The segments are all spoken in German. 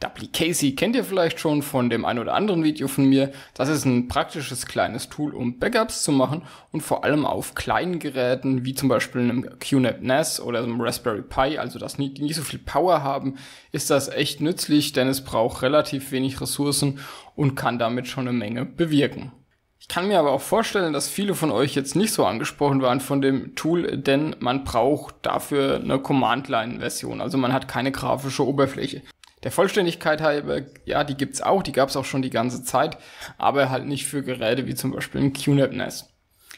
Dupli Casey kennt ihr vielleicht schon von dem ein oder anderen Video von mir. Das ist ein praktisches kleines Tool, um Backups zu machen und vor allem auf kleinen Geräten wie zum Beispiel einem QNAP NAS oder einem Raspberry Pi, also das nicht, nicht so viel Power haben, ist das echt nützlich, denn es braucht relativ wenig Ressourcen und kann damit schon eine Menge bewirken. Ich kann mir aber auch vorstellen, dass viele von euch jetzt nicht so angesprochen waren von dem Tool, denn man braucht dafür eine Command-Line-Version. Also man hat keine grafische Oberfläche. Der Vollständigkeit halber, ja, die gibt's auch, die gab's auch schon die ganze Zeit, aber halt nicht für Geräte wie zum Beispiel ein QNAP NAS.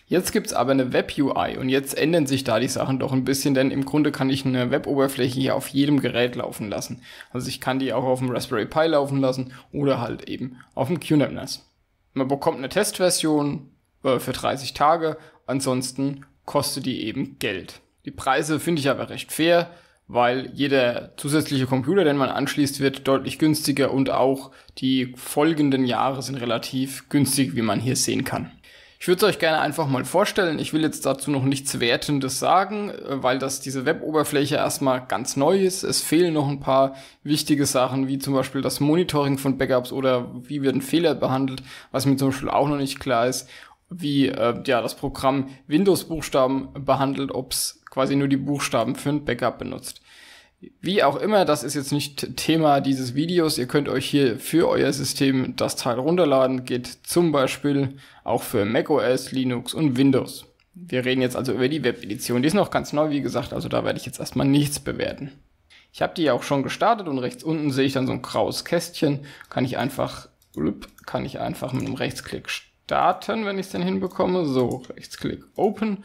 Jetzt gibt's aber eine Web-UI und jetzt ändern sich da die Sachen doch ein bisschen, denn im Grunde kann ich eine Web-Oberfläche hier auf jedem Gerät laufen lassen. Also ich kann die auch auf dem Raspberry Pi laufen lassen oder halt eben auf dem QNAP NAS. Man bekommt eine Testversion äh, für 30 Tage, ansonsten kostet die eben Geld. Die Preise finde ich aber recht fair weil jeder zusätzliche Computer, den man anschließt, wird deutlich günstiger und auch die folgenden Jahre sind relativ günstig, wie man hier sehen kann. Ich würde es euch gerne einfach mal vorstellen. Ich will jetzt dazu noch nichts Wertendes sagen, äh, weil das diese Web-Oberfläche erstmal ganz neu ist. Es fehlen noch ein paar wichtige Sachen, wie zum Beispiel das Monitoring von Backups oder wie werden Fehler behandelt, was mir zum Beispiel auch noch nicht klar ist wie äh, ja das Programm Windows Buchstaben behandelt, ob es quasi nur die Buchstaben für ein Backup benutzt. Wie auch immer, das ist jetzt nicht Thema dieses Videos. Ihr könnt euch hier für euer System das Teil runterladen. Geht zum Beispiel auch für macOS, Linux und Windows. Wir reden jetzt also über die Web-Edition. Die ist noch ganz neu, wie gesagt, also da werde ich jetzt erstmal nichts bewerten. Ich habe die ja auch schon gestartet und rechts unten sehe ich dann so ein graues Kästchen. Kann ich einfach, kann ich einfach mit einem Rechtsklick starten, wenn ich es denn hinbekomme. So, Rechtsklick Open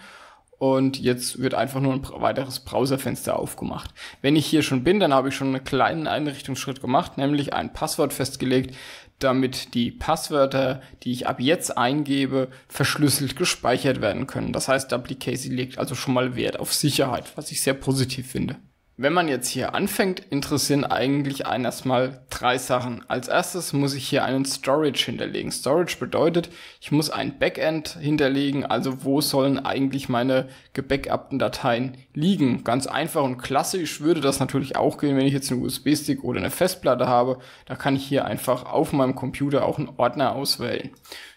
und jetzt wird einfach nur ein weiteres Browserfenster aufgemacht. Wenn ich hier schon bin, dann habe ich schon einen kleinen Einrichtungsschritt gemacht, nämlich ein Passwort festgelegt, damit die Passwörter, die ich ab jetzt eingebe, verschlüsselt gespeichert werden können. Das heißt, Duplicate legt also schon mal Wert auf Sicherheit, was ich sehr positiv finde. Wenn man jetzt hier anfängt, interessieren eigentlich einen erstmal drei Sachen. Als erstes muss ich hier einen Storage hinterlegen. Storage bedeutet, ich muss ein Backend hinterlegen, also wo sollen eigentlich meine gebackupten Dateien liegen. Ganz einfach und klassisch würde das natürlich auch gehen, wenn ich jetzt einen USB-Stick oder eine Festplatte habe. Da kann ich hier einfach auf meinem Computer auch einen Ordner auswählen.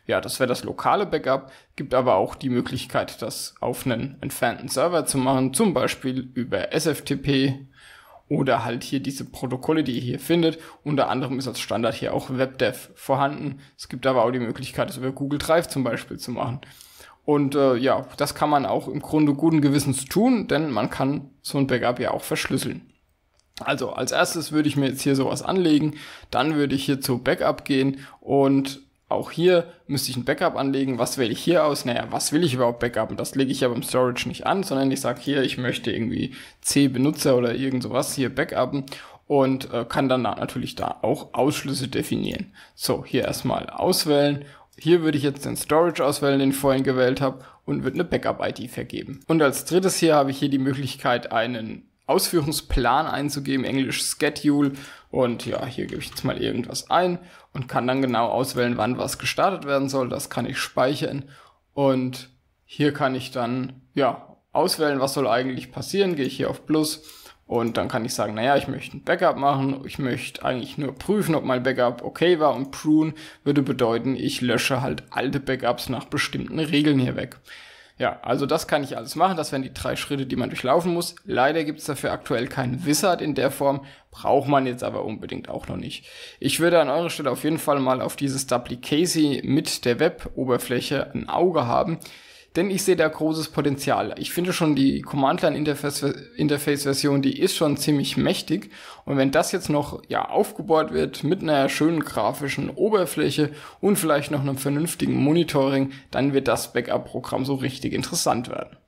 Ja, das wäre das lokale Backup, gibt aber auch die Möglichkeit, das auf einen entfernten Server zu machen, zum Beispiel über SFTP oder halt hier diese Protokolle, die ihr hier findet. Unter anderem ist als Standard hier auch WebDev vorhanden. Es gibt aber auch die Möglichkeit, das über Google Drive zum Beispiel zu machen. Und äh, ja, das kann man auch im Grunde guten Gewissens tun, denn man kann so ein Backup ja auch verschlüsseln. Also als erstes würde ich mir jetzt hier sowas anlegen, dann würde ich hier zu Backup gehen und auch hier müsste ich ein Backup anlegen. Was wähle ich hier aus? Naja, was will ich überhaupt backupen? das lege ich ja beim Storage nicht an, sondern ich sage hier, ich möchte irgendwie C-Benutzer oder irgend sowas hier backupen und äh, kann dann natürlich da auch Ausschlüsse definieren. So, hier erstmal auswählen. Hier würde ich jetzt den Storage auswählen, den ich vorhin gewählt habe und wird eine Backup-ID vergeben. Und als drittes hier habe ich hier die Möglichkeit, einen Ausführungsplan einzugeben, Englisch Schedule. Und ja, hier gebe ich jetzt mal irgendwas ein und kann dann genau auswählen, wann was gestartet werden soll. Das kann ich speichern. Und hier kann ich dann, ja, auswählen, was soll eigentlich passieren. Gehe ich hier auf Plus. Und dann kann ich sagen, naja, ich möchte ein Backup machen, ich möchte eigentlich nur prüfen, ob mein Backup okay war und prune würde bedeuten, ich lösche halt alte Backups nach bestimmten Regeln hier weg. Ja, also das kann ich alles machen. Das wären die drei Schritte, die man durchlaufen muss. Leider gibt es dafür aktuell keinen Wizard in der Form. Braucht man jetzt aber unbedingt auch noch nicht. Ich würde an eurer Stelle auf jeden Fall mal auf dieses Duplicasey mit der Web-Oberfläche ein Auge haben denn ich sehe da großes Potenzial. Ich finde schon die Command-Line-Interface-Version, die ist schon ziemlich mächtig. Und wenn das jetzt noch ja, aufgebohrt wird mit einer schönen grafischen Oberfläche und vielleicht noch einem vernünftigen Monitoring, dann wird das Backup-Programm so richtig interessant werden.